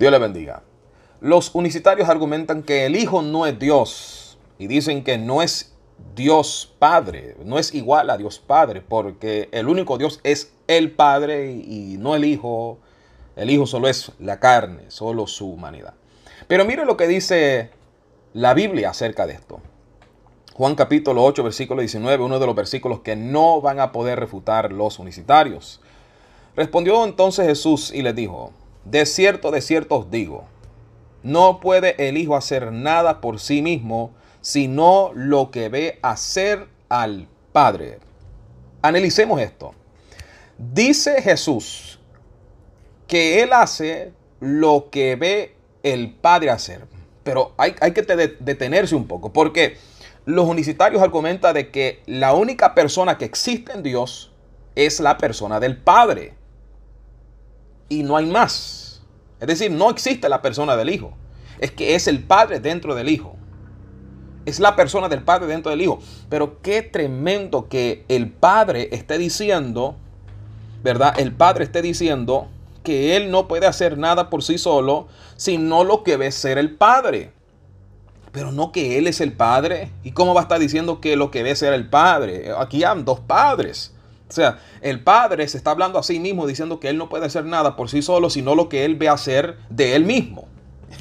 Dios le bendiga. Los unicitarios argumentan que el Hijo no es Dios y dicen que no es Dios Padre, no es igual a Dios Padre, porque el único Dios es el Padre y no el Hijo. El Hijo solo es la carne, solo su humanidad. Pero mire lo que dice la Biblia acerca de esto. Juan capítulo 8, versículo 19, uno de los versículos que no van a poder refutar los unicitarios. Respondió entonces Jesús y les dijo, de cierto, de cierto os digo, no puede el Hijo hacer nada por sí mismo, sino lo que ve hacer al Padre. Analicemos esto. Dice Jesús que Él hace lo que ve el Padre hacer. Pero hay, que detenerse un poco, porque los unicitarios argumentan de que la única persona que existe en Dios es la persona del Padre y no hay más. Es decir, no existe la persona del Hijo. Es que es el Padre dentro del Hijo. Es la persona del Padre dentro del Hijo. Pero qué tremendo que el Padre esté diciendo, ¿verdad? El Padre esté diciendo que Él no puede hacer nada por sí solo, sino lo que ve ser el Padre. Pero no que Él es el Padre. ¿Y cómo va a estar diciendo que lo que ve ser el Padre? Aquí hay dos padres. O sea, el padre se está hablando a sí mismo diciendo que él no puede hacer nada por sí solo, sino lo que él ve hacer de él mismo.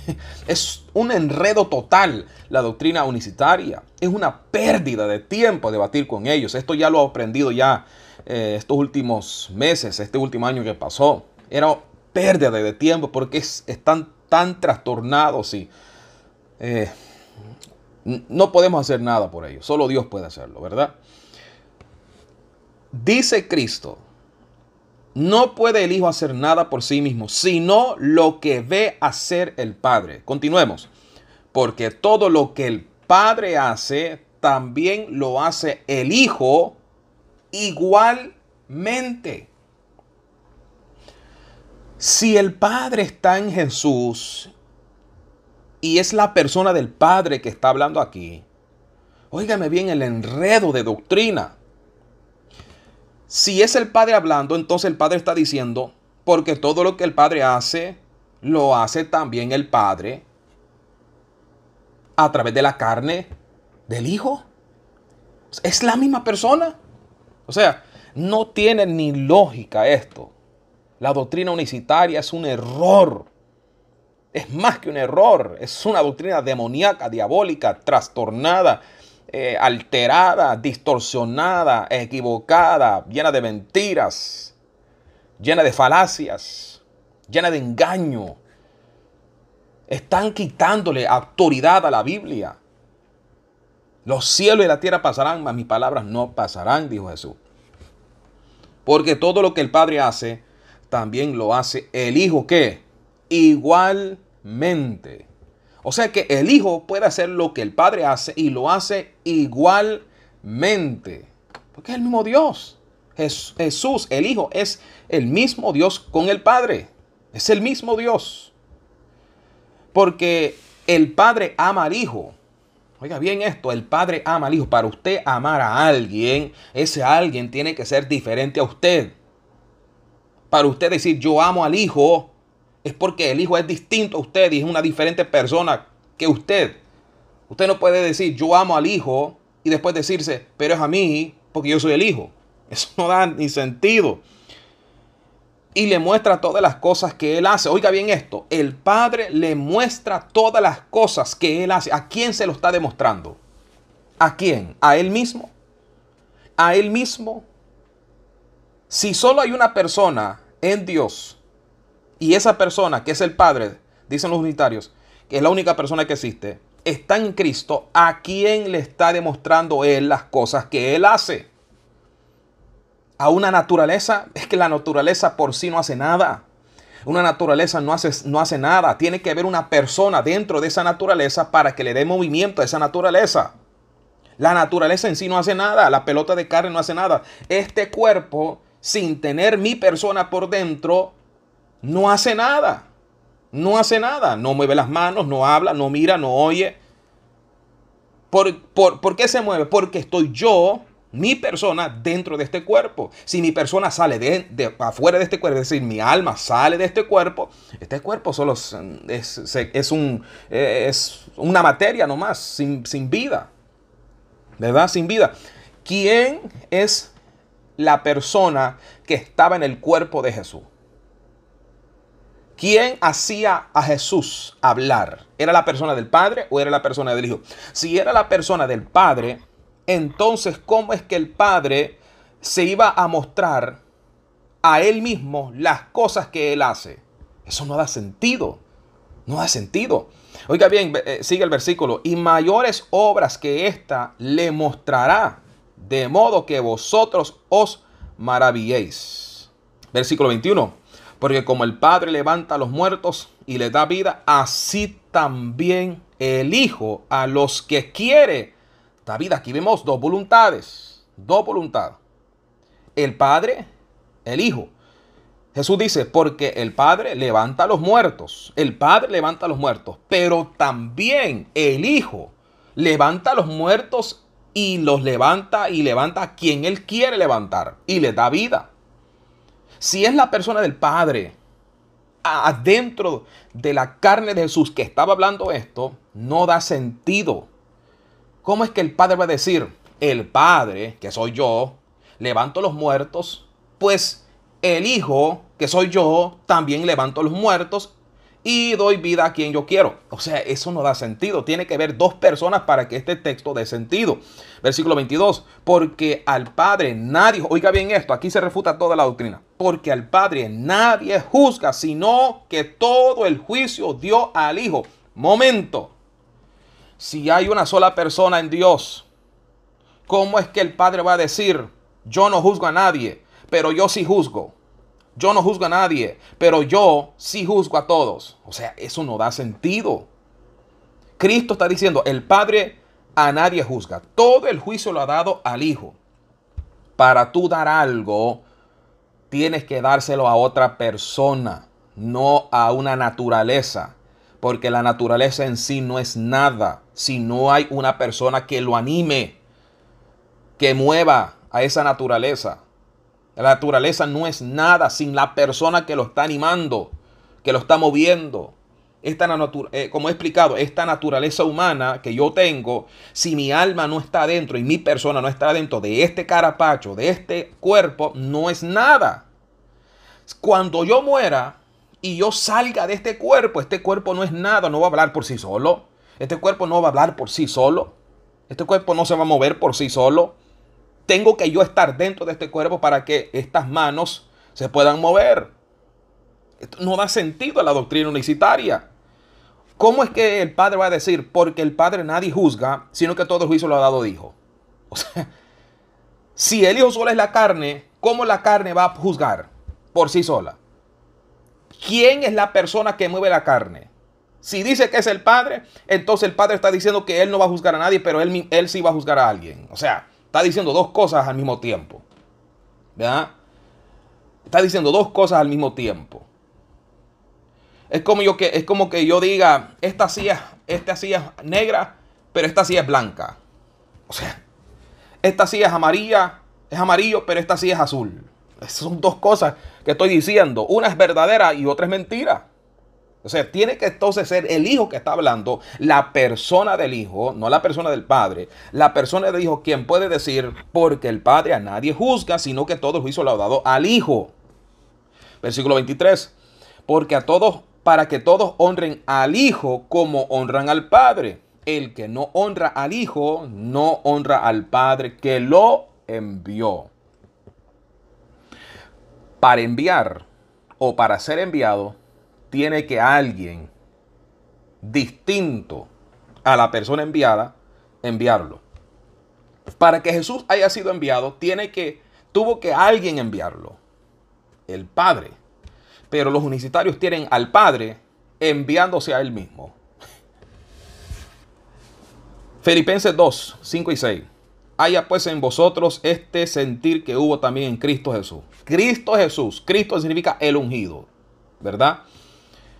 Es un enredo total la doctrina unicitaria. Es una pérdida de tiempo debatir con ellos. Esto ya lo he aprendido ya eh, estos últimos meses, este último año que pasó. Era pérdida de tiempo porque están tan trastornados y eh, no podemos hacer nada por ellos. Solo Dios puede hacerlo, ¿verdad? Dice Cristo, no puede el Hijo hacer nada por sí mismo, sino lo que ve hacer el Padre. Continuemos, porque todo lo que el Padre hace, también lo hace el Hijo igualmente. Si el Padre está en Jesús y es la persona del Padre que está hablando aquí, óigame bien el enredo de doctrina. Si es el Padre hablando, entonces el Padre está diciendo, porque todo lo que el Padre hace, lo hace también el Padre a través de la carne del Hijo. Es la misma persona. O sea, no tiene ni lógica esto. La doctrina unicitaria es un error. Es más que un error. Es una doctrina demoníaca, diabólica, trastornada, eh, alterada, distorsionada, equivocada, llena de mentiras, llena de falacias, llena de engaño. Están quitándole autoridad a la Biblia. Los cielos y la tierra pasarán, mas mis palabras no pasarán, dijo Jesús. Porque todo lo que el Padre hace, también lo hace el Hijo que igualmente. O sea que el Hijo puede hacer lo que el Padre hace y lo hace igualmente. Porque es el mismo Dios. Jesús, el Hijo, es el mismo Dios con el Padre. Es el mismo Dios. Porque el Padre ama al Hijo. Oiga bien esto, el Padre ama al Hijo. Para usted amar a alguien, ese alguien tiene que ser diferente a usted. Para usted decir yo amo al Hijo, es porque el hijo es distinto a usted y es una diferente persona que usted. Usted no puede decir yo amo al hijo y después decirse, pero es a mí porque yo soy el hijo. Eso no da ni sentido. Y le muestra todas las cosas que él hace. Oiga bien esto, el padre le muestra todas las cosas que él hace. ¿A quién se lo está demostrando? ¿A quién? ¿A él mismo? ¿A él mismo? Si solo hay una persona en Dios y esa persona que es el Padre, dicen los unitarios, que es la única persona que existe, está en Cristo, a quien le está demostrando Él las cosas que Él hace. A una naturaleza, es que la naturaleza por sí no hace nada. Una naturaleza no hace, no hace nada. Tiene que haber una persona dentro de esa naturaleza para que le dé movimiento a esa naturaleza. La naturaleza en sí no hace nada. La pelota de carne no hace nada. Este cuerpo, sin tener mi persona por dentro, no hace nada. No hace nada. No mueve las manos, no habla, no mira, no oye. ¿Por, qué se mueve? Porque estoy yo, mi persona, dentro de este cuerpo. Si mi persona sale de, afuera de este cuerpo, es decir, mi alma sale de este cuerpo, este cuerpo solo es, un, es una materia nomás, sin, sin vida. ¿Verdad? Sin vida. ¿Quién es la persona que estaba en el cuerpo de Jesús? ¿Quién hacía a Jesús hablar? ¿Era la persona del Padre o era la persona del Hijo? Si era la persona del Padre, entonces ¿cómo es que el Padre se iba a mostrar a él mismo las cosas que él hace? Eso no da sentido. No da sentido. Oiga bien, eh, sigue el versículo. Y mayores obras que ésta le mostrará, de modo que vosotros os maravilléis. Versículo 21. Porque como el Padre levanta a los muertos y le da vida, así también el Hijo a los que quiere da vida. Aquí vemos dos voluntades, dos voluntades. El Padre, el Hijo. Jesús dice, porque el Padre levanta a los muertos, el Padre levanta a los muertos, pero también el Hijo levanta a los muertos y los levanta y levanta a quien Él quiere levantar y le da vida. Si es la persona del Padre, adentro de la carne de Jesús que estaba hablando esto, no da sentido. ¿Cómo es que el Padre va a decir, el Padre, que soy yo, levanto los muertos? Pues el Hijo, que soy yo, también levanto los muertos y doy vida a quien yo quiero. O sea, eso no da sentido. Tiene que haber dos personas para que este texto dé sentido. Versículo 22. Porque al Padre nadie, oiga bien esto, aquí se refuta toda la doctrina porque al Padre nadie juzga, sino que todo el juicio dio al Hijo. Momento. Si hay una sola persona en Dios, ¿cómo es que el Padre va a decir, yo no juzgo a nadie, pero yo sí juzgo? Yo no juzgo a nadie, pero yo sí juzgo a todos. O sea, eso no da sentido. Cristo está diciendo, el Padre a nadie juzga. Todo el juicio lo ha dado al Hijo. Para tú dar algo, tienes que dárselo a otra persona, no a una naturaleza, porque la naturaleza en sí no es nada si no hay una persona que lo anime, que mueva a esa naturaleza. La naturaleza no es nada sin la persona que lo está animando, que lo está moviendo esta eh, como he explicado, esta naturaleza humana que yo tengo, si mi alma no está dentro y mi persona no está dentro de este carapacho, de este cuerpo, no es nada. Cuando yo muera y yo salga de este cuerpo, este cuerpo no es nada, no va a hablar por sí solo. Este cuerpo no va a hablar por sí solo. Este cuerpo no se va a mover por sí solo. Tengo que yo estar dentro de este cuerpo para que estas manos se puedan mover no da sentido a la doctrina unicitaria. ¿Cómo es que el Padre va a decir, porque el Padre nadie juzga, sino que todo el juicio lo ha dado Hijo? O sea, si el Hijo solo es la carne, ¿cómo la carne va a juzgar por sí sola? ¿Quién es la persona que mueve la carne? Si dice que es el Padre, entonces el Padre está diciendo que Él no va a juzgar a nadie, pero Él, él sí va a juzgar a alguien. O sea, está diciendo dos cosas al mismo tiempo. ¿Verdad? Está diciendo dos cosas al mismo tiempo. Es como, yo que, es como que yo diga, esta silla, esta es negra, pero esta silla es blanca. O sea, esta silla es amarilla, es amarillo, pero esta silla es azul. son dos cosas que estoy diciendo. Una es verdadera y otra es mentira. O sea, tiene que entonces ser el hijo que está hablando, la persona del hijo, no la persona del padre, la persona del hijo quien puede decir, porque el padre a nadie juzga, sino que todo el juicio lo ha dado al hijo. Versículo 23, porque a todos para que todos honren al Hijo como honran al Padre. El que no honra al Hijo, no honra al Padre que lo envió. Para enviar o para ser enviado, tiene que alguien distinto a la persona enviada enviarlo. Para que Jesús haya sido enviado, tiene que tuvo que alguien enviarlo. El Padre. Pero los unicitarios tienen al Padre enviándose a Él mismo. Filipenses 2, 5 y 6. Haya pues en vosotros este sentir que hubo también en Cristo Jesús. Cristo Jesús. Cristo significa el ungido, ¿verdad?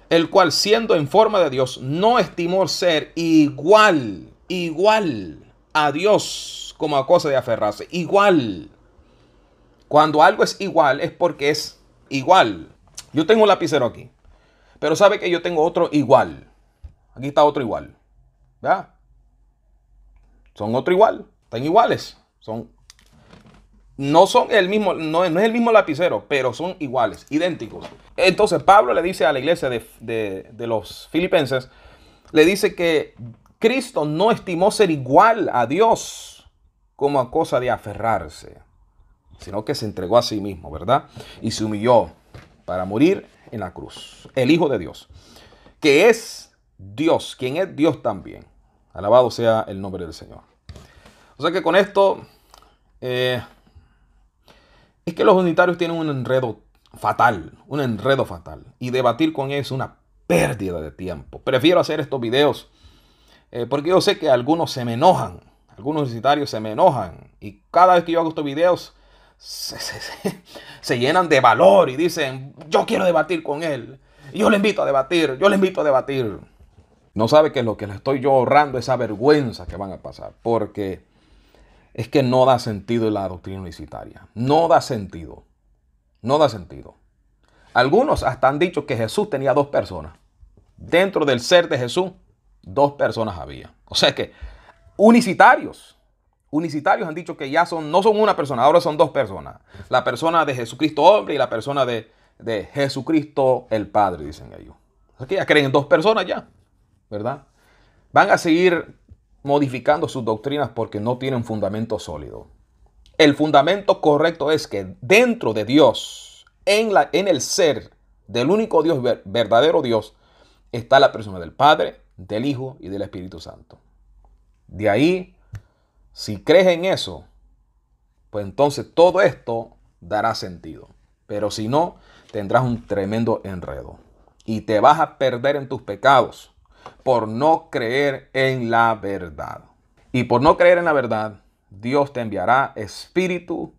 El cual siendo en forma de Dios no estimó ser igual, igual a Dios como a cosa de aferrarse. Igual. Cuando algo es igual es porque es igual. Yo tengo un lapicero aquí. Pero sabe que yo tengo otro igual. Aquí está otro igual. ¿verdad? Son otro igual. Están iguales. Son. No son el mismo, no, es el mismo lapicero, pero son iguales, idénticos. Entonces Pablo le dice a la iglesia de, de los filipenses, le dice que Cristo no estimó ser igual a Dios como a cosa de aferrarse, sino que se entregó a sí mismo, ¿verdad? Y se humilló para morir en la cruz. El Hijo de Dios, que es Dios, quien es Dios también. Alabado sea el nombre del Señor. O sea que con esto, eh, es que los unitarios tienen un enredo fatal, un enredo fatal. Y debatir con ellos es una pérdida de tiempo. Prefiero hacer estos videos eh, porque yo sé que algunos se me enojan, algunos unitarios se me enojan. Y cada vez que yo hago estos videos, se, llenan de valor y dicen, yo quiero debatir con él, yo le invito a debatir, yo le invito a debatir. No sabe que lo que le estoy yo ahorrando esa vergüenza que van a pasar, porque es que no da sentido la doctrina unicitaria, no da sentido, no da sentido. Algunos hasta han dicho que Jesús tenía dos personas. Dentro del ser de Jesús, dos personas había. O sea que unicitarios unicitarios han dicho que ya son, no son una persona, ahora son dos personas. La persona de Jesucristo hombre y la persona de, Jesucristo el Padre, dicen ellos. O que ya creen en dos personas ya, ¿verdad? Van a seguir modificando sus doctrinas porque no tienen fundamento sólido. El fundamento correcto es que dentro de Dios, en, la, en el ser del único Dios, verdadero Dios, está la persona del Padre, del Hijo y del Espíritu Santo. De ahí si crees en eso, pues entonces todo esto dará sentido. Pero si no, tendrás un tremendo enredo. Y te vas a perder en tus pecados por no creer en la verdad. Y por no creer en la verdad, Dios te enviará espíritu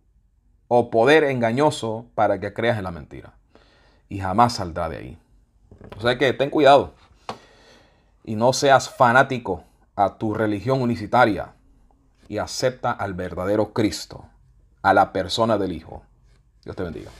o poder engañoso para que creas en la mentira. Y jamás saldrá de ahí. O sea que ten cuidado. Y no seas fanático a tu religión unicitaria y acepta al verdadero Cristo, a la persona del Hijo. Dios te bendiga.